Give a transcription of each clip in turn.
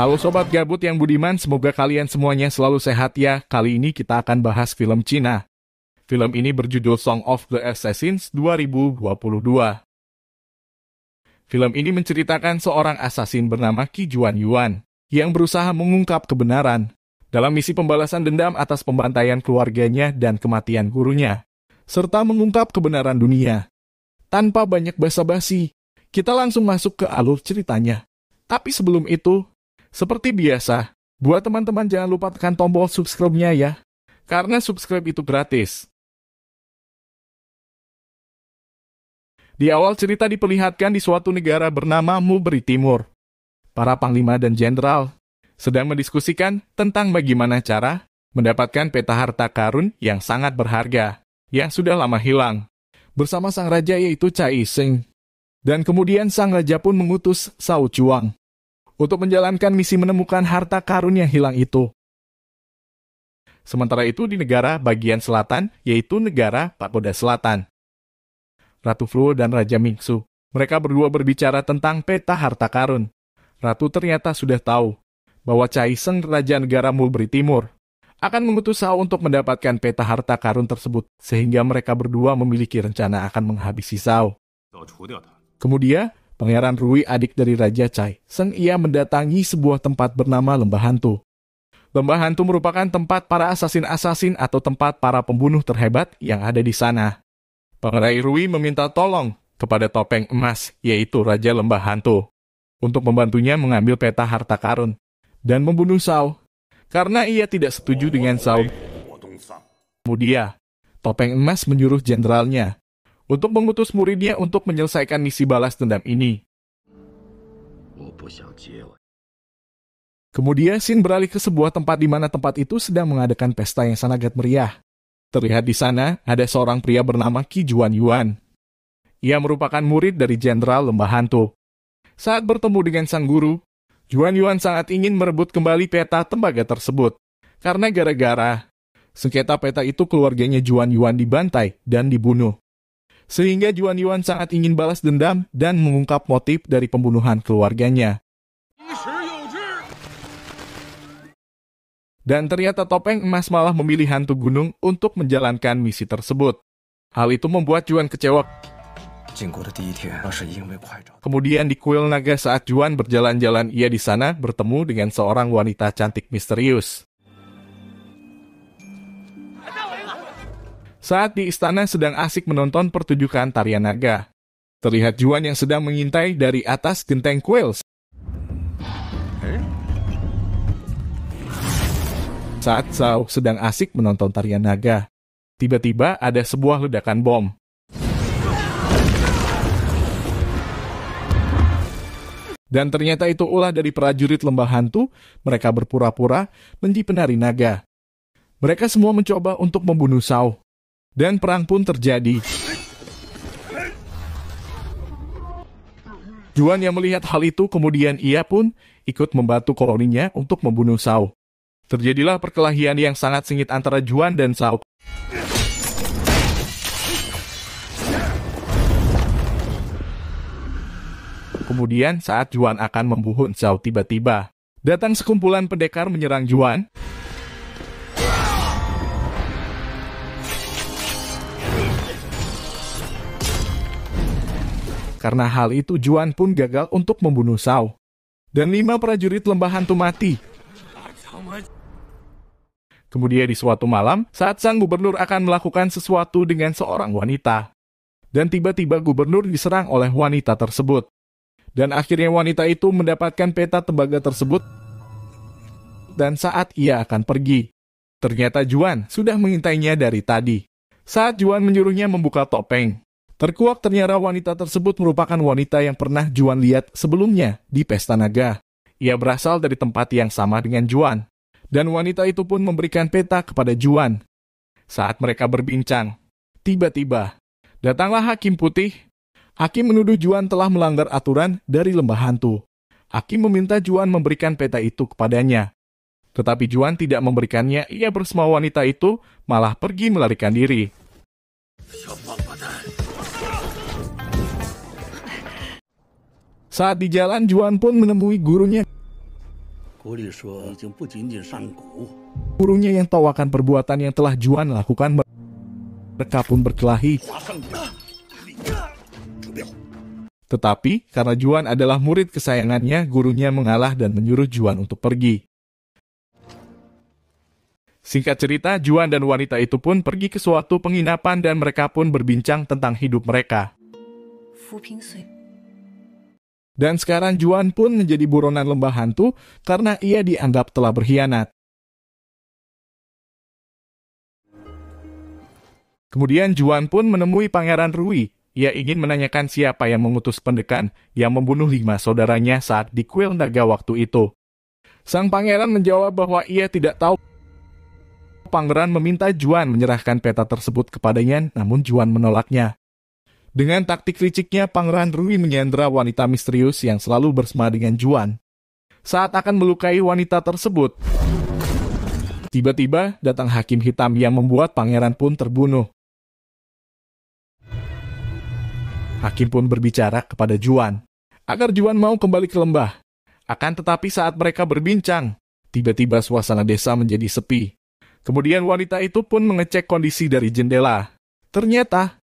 Halo Sobat Gabut yang budiman, semoga kalian semuanya selalu sehat ya. Kali ini kita akan bahas film Cina. Film ini berjudul Song of the Assassins 2022. Film ini menceritakan seorang asasin bernama Ki Juan Yuan yang berusaha mengungkap kebenaran dalam misi pembalasan dendam atas pembantaian keluarganya dan kematian gurunya, serta mengungkap kebenaran dunia. Tanpa banyak basa-basi, kita langsung masuk ke alur ceritanya. Tapi sebelum itu, seperti biasa, buat teman-teman jangan lupa tekan tombol subscribe-nya ya, karena subscribe itu gratis. Di awal cerita diperlihatkan di suatu negara bernama Mubri Timur. Para panglima dan jenderal sedang mendiskusikan tentang bagaimana cara mendapatkan peta harta karun yang sangat berharga, yang sudah lama hilang, bersama sang raja yaitu Cai Sing. Dan kemudian sang raja pun mengutus Sao Chuang untuk menjalankan misi menemukan harta karun yang hilang itu. Sementara itu di negara bagian selatan, yaitu negara Pakoda Selatan. Ratu Flu dan Raja Mingsu, mereka berdua berbicara tentang peta harta karun. Ratu ternyata sudah tahu bahwa Seng, Raja Negara Mulberry Timur akan mengutus Sao untuk mendapatkan peta harta karun tersebut, sehingga mereka berdua memiliki rencana akan menghabisi Sao. Kemudian, Pangeran Rui adik dari Raja Chai, Seng Ia mendatangi sebuah tempat bernama Lembah Hantu. Lembah Hantu merupakan tempat para asasin-asasin atau tempat para pembunuh terhebat yang ada di sana. Pangeran Rui meminta tolong kepada topeng emas, yaitu Raja Lembah Hantu, untuk membantunya mengambil peta harta karun dan membunuh Sao, karena ia tidak setuju dengan Sao. Kemudian, topeng emas menyuruh jenderalnya untuk mengutus muridnya untuk menyelesaikan misi balas dendam ini. Kemudian Sin beralih ke sebuah tempat di mana tempat itu sedang mengadakan pesta yang sangat meriah. Terlihat di sana ada seorang pria bernama Ki Juan Yuan. Ia merupakan murid dari Jenderal Lembah Hantu. Saat bertemu dengan sang guru, Juan Yuan sangat ingin merebut kembali peta tembaga tersebut. Karena gara-gara sengketa peta itu keluarganya Juan Yuan dibantai dan dibunuh sehingga Juan Yuan sangat ingin balas dendam dan mengungkap motif dari pembunuhan keluarganya. Dan ternyata topeng emas malah memilih hantu gunung untuk menjalankan misi tersebut. Hal itu membuat Juan kecewa. Kemudian di kuil naga saat Juan berjalan-jalan ia di sana bertemu dengan seorang wanita cantik misterius. saat di istana sedang asik menonton pertunjukan tarian naga. Terlihat Juan yang sedang mengintai dari atas genteng kuil. Saat Zhao sedang asik menonton tarian naga, tiba-tiba ada sebuah ledakan bom. Dan ternyata itu ulah dari prajurit lembah hantu, mereka berpura-pura menjadi penari naga. Mereka semua mencoba untuk membunuh Sao. Dan perang pun terjadi. Juan yang melihat hal itu kemudian ia pun ikut membantu koloninya untuk membunuh Sao. Terjadilah perkelahian yang sangat sengit antara Juan dan Sao. Kemudian saat Juan akan membunuh Sao tiba-tiba, datang sekumpulan pendekar menyerang Juan. Karena hal itu Juan pun gagal untuk membunuh Sao. Dan lima prajurit lembah hantu mati. Kemudian di suatu malam, saat sang gubernur akan melakukan sesuatu dengan seorang wanita. Dan tiba-tiba gubernur diserang oleh wanita tersebut. Dan akhirnya wanita itu mendapatkan peta tembaga tersebut dan saat ia akan pergi. Ternyata Juan sudah mengintainya dari tadi. Saat Juan menyuruhnya membuka topeng, Terkuak ternyata wanita tersebut merupakan wanita yang pernah Juan lihat sebelumnya di Pesta Naga. Ia berasal dari tempat yang sama dengan Juan. Dan wanita itu pun memberikan peta kepada Juan. Saat mereka berbincang, tiba-tiba datanglah hakim putih. Hakim menuduh Juan telah melanggar aturan dari lembah hantu. Hakim meminta Juan memberikan peta itu kepadanya. Tetapi Juan tidak memberikannya, ia bersama wanita itu malah pergi melarikan diri. Siapa Saat di jalan, Juan pun menemui gurunya. Gurunya yang tahu akan perbuatan yang telah Juan lakukan mereka pun berkelahi. Tetapi karena Juan adalah murid kesayangannya, gurunya mengalah dan menyuruh Juan untuk pergi. Singkat cerita, Juan dan wanita itu pun pergi ke suatu penginapan dan mereka pun berbincang tentang hidup mereka. Dan sekarang Juan pun menjadi buronan lembah hantu karena ia dianggap telah berkhianat. Kemudian Juan pun menemui Pangeran Rui. Ia ingin menanyakan siapa yang mengutus pendekan yang membunuh lima saudaranya saat di kuil naga waktu itu. Sang pangeran menjawab bahwa ia tidak tahu pangeran meminta Juan menyerahkan peta tersebut kepadanya, namun Juan menolaknya. Dengan taktik liciknya, Pangeran Rui menyandra wanita misterius yang selalu bersama dengan Juan. Saat akan melukai wanita tersebut, tiba-tiba datang hakim hitam yang membuat pangeran pun terbunuh. Hakim pun berbicara kepada Juan, agar Juan mau kembali ke lembah. Akan tetapi saat mereka berbincang, tiba-tiba suasana desa menjadi sepi. Kemudian wanita itu pun mengecek kondisi dari jendela. Ternyata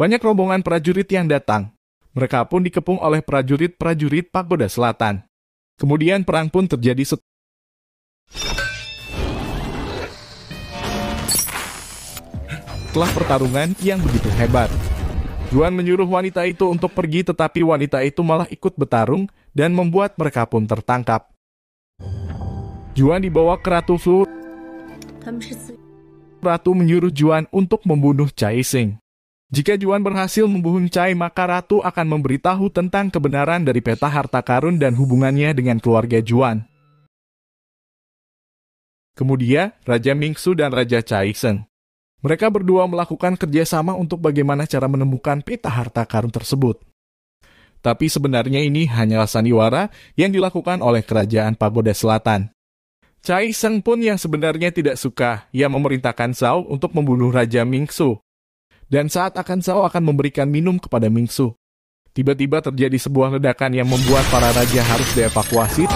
banyak rombongan prajurit yang datang. Mereka pun dikepung oleh prajurit-prajurit Pagoda Selatan. Kemudian perang pun terjadi set setelah pertarungan yang begitu hebat. Juan menyuruh wanita itu untuk pergi tetapi wanita itu malah ikut bertarung dan membuat mereka pun tertangkap. Juan dibawa ke Ratu Flu. Ratu menyuruh Juan untuk membunuh Chai Sing. Jika Juan berhasil Cai, maka Ratu akan memberitahu tentang kebenaran dari peta harta karun dan hubungannya dengan keluarga Juan. Kemudian, Raja Mingsu dan Raja Cai Sen. Mereka berdua melakukan kerjasama untuk bagaimana cara menemukan peta harta karun tersebut. Tapi sebenarnya ini hanyalah sandiwara yang dilakukan oleh Kerajaan Pagoda Selatan. Cai Chaisen pun yang sebenarnya tidak suka, ia memerintahkan Zhao untuk membunuh Raja Mingsu dan saat akan Akansao akan memberikan minum kepada Mingsu. Tiba-tiba terjadi sebuah ledakan yang membuat para raja harus dievakuasi.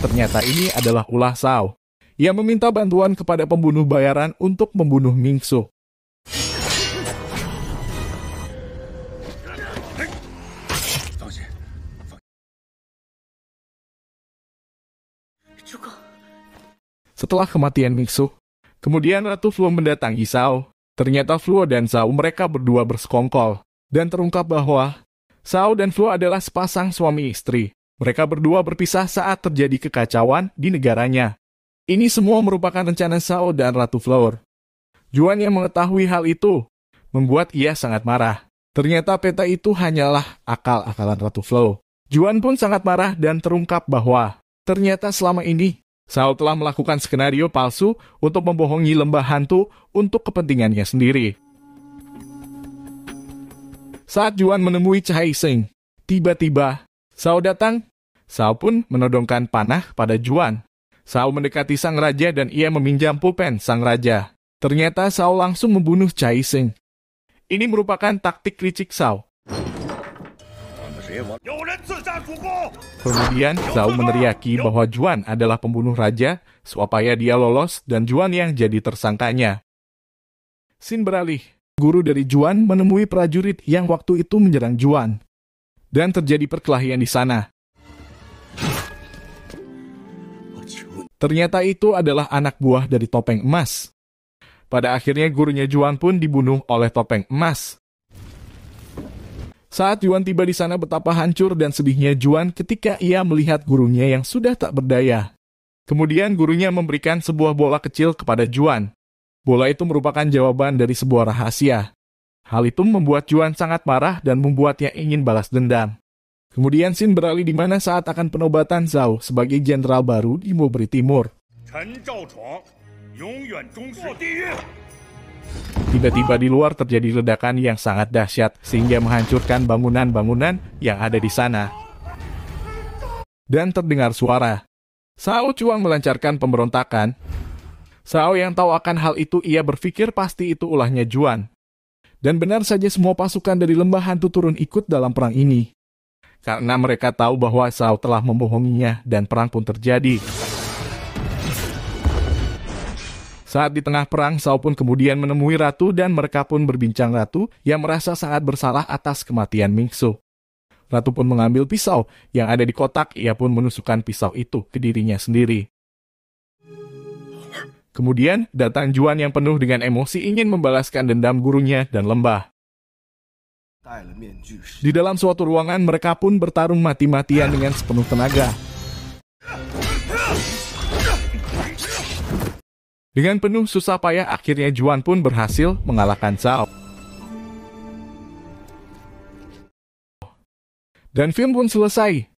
Ternyata ini adalah ulah Sao Ia meminta bantuan kepada pembunuh bayaran untuk membunuh Mingsu. Setelah kematian Mingsu, kemudian Ratu Flu mendatangi Sao Ternyata Fluo dan Zhao mereka berdua bersekongkol, dan terungkap bahwa Zhao dan Fluo adalah sepasang suami istri. Mereka berdua berpisah saat terjadi kekacauan di negaranya. Ini semua merupakan rencana Zhao dan Ratu Flower. Juan yang mengetahui hal itu membuat ia sangat marah. Ternyata peta itu hanyalah akal-akalan Ratu Flower. Juan pun sangat marah dan terungkap bahwa ternyata selama ini Saul telah melakukan skenario palsu untuk membohongi lembah hantu untuk kepentingannya sendiri. Saat Juan menemui Chai Sing, tiba-tiba Saul datang. Saul pun menodongkan panah pada Juan. Saul mendekati sang raja dan ia meminjam pulpen sang raja. Ternyata Saul langsung membunuh Chai Sing. Ini merupakan taktik licik Saul. Kemudian Zhao meneriaki bahwa Juan adalah pembunuh raja supaya dia lolos dan Juan yang jadi tersangkanya. Sin beralih. Guru dari Juan menemui prajurit yang waktu itu menyerang Juan. Dan terjadi perkelahian di sana. Ternyata itu adalah anak buah dari topeng emas. Pada akhirnya gurunya Juan pun dibunuh oleh topeng emas. Saat Yuan tiba di sana betapa hancur dan sedihnya Yuan ketika ia melihat gurunya yang sudah tak berdaya. Kemudian gurunya memberikan sebuah bola kecil kepada Yuan. Bola itu merupakan jawaban dari sebuah rahasia. Hal itu membuat Yuan sangat marah dan membuatnya ingin balas dendam. Kemudian Sin beralih di mana saat akan penobatan Zhao sebagai jenderal baru di Mubri Timur. Chen Tiba-tiba di luar terjadi ledakan yang sangat dahsyat sehingga menghancurkan bangunan-bangunan yang ada di sana. Dan terdengar suara. Sao Chuang melancarkan pemberontakan. Sao yang tahu akan hal itu ia berpikir pasti itu ulahnya Juan. Dan benar saja semua pasukan dari lembah hantu turun ikut dalam perang ini. Karena mereka tahu bahwa Sao telah membohonginya dan perang pun terjadi. Saat di tengah perang, Saul pun kemudian menemui ratu dan mereka pun berbincang ratu yang merasa sangat bersalah atas kematian Mingsu. Ratu pun mengambil pisau yang ada di kotak, ia pun menusukkan pisau itu ke dirinya sendiri. Kemudian datang Juan yang penuh dengan emosi ingin membalaskan dendam gurunya dan lembah. Di dalam suatu ruangan mereka pun bertarung mati-matian dengan sepenuh tenaga. Dengan penuh susah payah, akhirnya Juan pun berhasil mengalahkan Zhao. Dan film pun selesai.